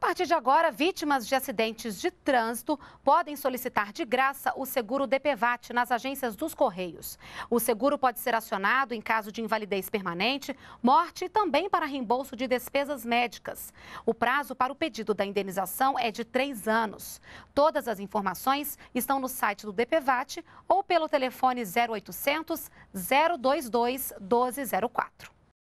A partir de agora, vítimas de acidentes de trânsito podem solicitar de graça o seguro DPVAT nas agências dos Correios. O seguro pode ser acionado em caso de invalidez permanente, morte e também para reembolso de despesas médicas. O prazo para o pedido da indenização é de três anos. Todas as informações estão no site do DPVAT ou pelo telefone 0800 022 1204.